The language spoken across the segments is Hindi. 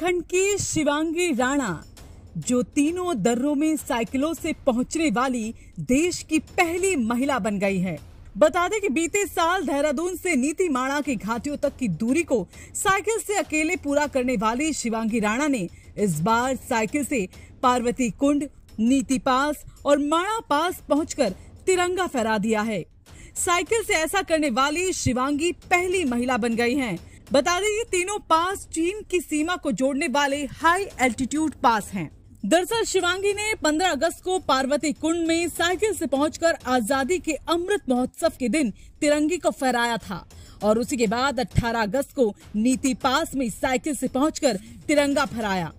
उत्तराखंड की शिवांगी राणा जो तीनों दर्रों में साइकिलों से पहुंचने वाली देश की पहली महिला बन गई है बता दें कि बीते साल देहरादून से नीति माणा की घाटियों तक की दूरी को साइकिल से अकेले पूरा करने वाली शिवांगी राणा ने इस बार साइकिल से पार्वती कुंड नीति पास और माणा पास पहुंचकर तिरंगा फहरा दिया है साइकिल से ऐसा करने वाली शिवांगी पहली महिला बन गई हैं बता दें ये तीनों पास चीन की सीमा को जोड़ने वाले हाई एल्टीट्यूड पास हैं। दरअसल शिवांगी ने 15 अगस्त को पार्वती कुंड में साइकिल से पहुंचकर आजादी के अमृत महोत्सव के दिन तिरंगी को फहराया था और उसी के बाद 18 अगस्त को नीति पास में साइकिल से पहुंचकर तिरंगा फहराया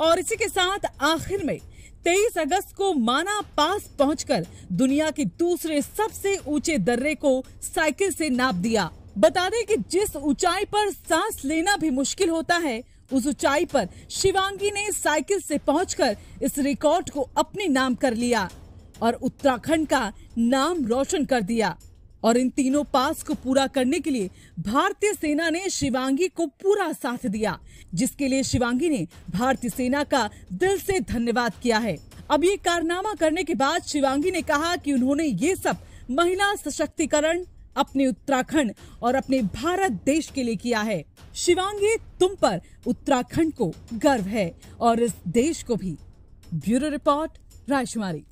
और इसी के साथ आखिर में 23 अगस्त को माना पास पहुंचकर दुनिया के दूसरे सबसे ऊंचे दर्रे को साइकिल से नाप दिया बता दें कि जिस ऊंचाई पर सांस लेना भी मुश्किल होता है उस ऊंचाई पर शिवांगी ने साइकिल से पहुंचकर इस रिकॉर्ड को अपने नाम कर लिया और उत्तराखंड का नाम रोशन कर दिया और इन तीनों पास को पूरा करने के लिए भारतीय सेना ने शिवांगी को पूरा साथ दिया जिसके लिए शिवांगी ने भारतीय सेना का दिल से धन्यवाद किया है अब ये कारनामा करने के बाद शिवांगी ने कहा कि उन्होंने ये सब महिला सशक्तिकरण अपने उत्तराखंड और अपने भारत देश के लिए किया है शिवांगी तुम पर उत्तराखंड को गर्व है और इस देश को भी ब्यूरो रिपोर्ट राजकुमारी